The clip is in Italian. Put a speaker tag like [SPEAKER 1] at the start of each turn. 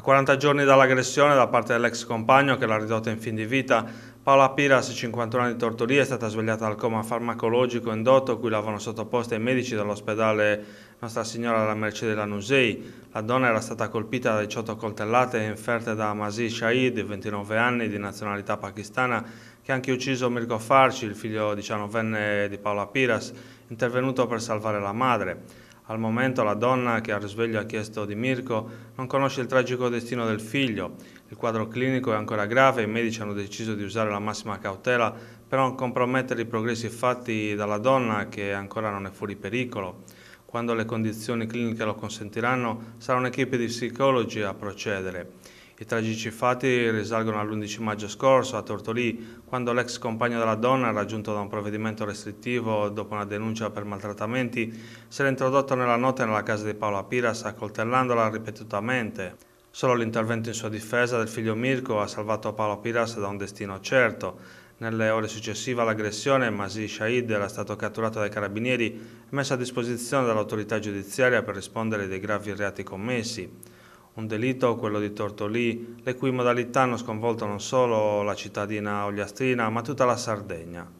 [SPEAKER 1] A 40 giorni dall'aggressione da parte dell'ex compagno che l'ha ridotta in fin di vita, Paola Piras, 51 anni di Tortoria, è stata svegliata dal coma farmacologico indotto cui l'avevano sottoposta i medici dell'ospedale Nostra Signora della Mercedes Lanusei. La donna era stata colpita da 18 coltellate inferte da Masih Shahid, 29 anni, di nazionalità pakistana, che ha anche ucciso Mirko Farci, il figlio 19enne di Paola Piras, intervenuto per salvare la madre. Al momento la donna che al risveglio ha chiesto di Mirko non conosce il tragico destino del figlio. Il quadro clinico è ancora grave e i medici hanno deciso di usare la massima cautela per non compromettere i progressi fatti dalla donna che ancora non è fuori pericolo. Quando le condizioni cliniche lo consentiranno sarà un'equipe di psicologi a procedere. I tragici fatti risalgono all'11 maggio scorso a Tortolì, quando l'ex compagno della donna, raggiunto da un provvedimento restrittivo dopo una denuncia per maltrattamenti, si era introdotto nella notte nella casa di Paola Piras accoltellandola ripetutamente. Solo l'intervento in sua difesa del figlio Mirko ha salvato Paola Piras da un destino certo. Nelle ore successive all'aggressione, Masi Shahid era stato catturato dai carabinieri e messo a disposizione dell'autorità giudiziaria per rispondere dei gravi reati commessi un delitto, quello di Tortolì, le cui modalità hanno sconvolto non solo la cittadina ogliastrina ma tutta la Sardegna.